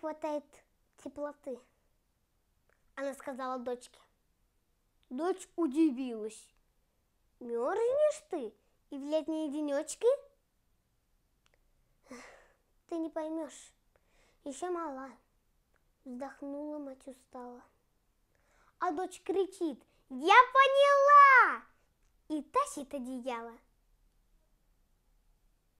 хватает теплоты. Она сказала дочке. Дочь удивилась. Мерзнешь ты и в летние денечки? Ты не поймешь, еще мала. Вздохнула мать устала. А дочь кричит, я поняла! И тащит одеяло.